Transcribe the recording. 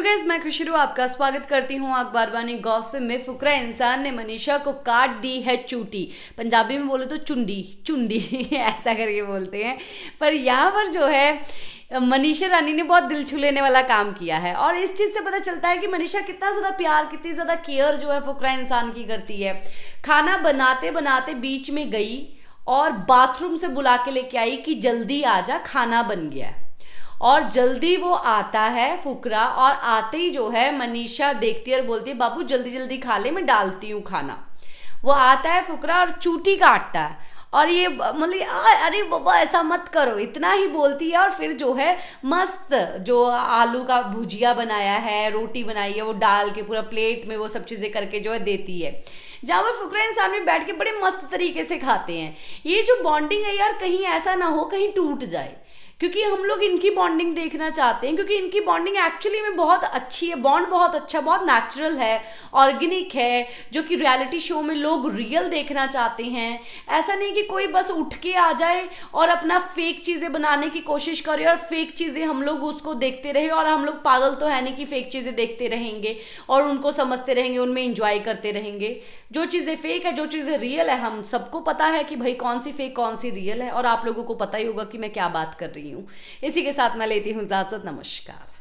gas तो मैं खुशी रू आपका स्वागत करती हूँ वानी गौसे में फुकरा इंसान ने मनीषा को काट दी है चूटी पंजाबी में बोले तो चुंडी चुंडी ऐसा करके बोलते हैं पर यहाँ पर जो है मनीषा रानी ने बहुत दिल छू लेने वाला काम किया है और इस चीज़ से पता चलता है कि मनीषा कितना ज़्यादा प्यार कितनी ज़्यादा केयर जो है फुकरा इंसान की करती है खाना बनाते बनाते बीच में गई और बाथरूम से बुला के लेके आई कि जल्दी आ जा खाना बन गया है और जल्दी वो आता है फुकरा और आते ही जो है मनीषा देखती है और बोलती है बाबू जल्दी जल्दी खा ले मैं डालती हूँ खाना वो आता है फुकरा और चूटी काटता है और ये मतलब अरे बाबा ऐसा मत करो इतना ही बोलती है और फिर जो है मस्त जो आलू का भुजिया बनाया है रोटी बनाई है वो डाल के पूरा प्लेट में वो सब चीज़ें करके जो है देती है जहाँ पर फुकरा इंसान भी बैठ के बड़े मस्त तरीके से खाते हैं ये जो बॉन्डिंग है यार कहीं ऐसा ना हो कहीं टूट जाए क्योंकि हम लोग इनकी बॉन्डिंग देखना चाहते हैं क्योंकि इनकी बॉन्डिंग एक्चुअली में बहुत अच्छी है बॉन्ड बहुत अच्छा बहुत नेचुरल है ऑर्गेनिक है जो कि रियलिटी शो में लोग रियल देखना चाहते हैं ऐसा नहीं कि कोई बस उठ के आ जाए और अपना फेक चीज़ें बनाने की कोशिश करे और फेक चीज़ें हम लोग उसको देखते रहे और हम लोग पागल तो है नहीं कि फेक चीज़ें देखते रहेंगे और उनको समझते रहेंगे उनमें इंजॉय करते रहेंगे जो चीज़ें फेक है जो चीज़ें रियल है हम सबको पता है कि भाई कौन सी फेक कौन सी रियल है और आप लोगों को पता ही होगा कि मैं क्या बात कर रही हूँ इसी के साथ मैं लेती हूँ इजाज़त नमस्कार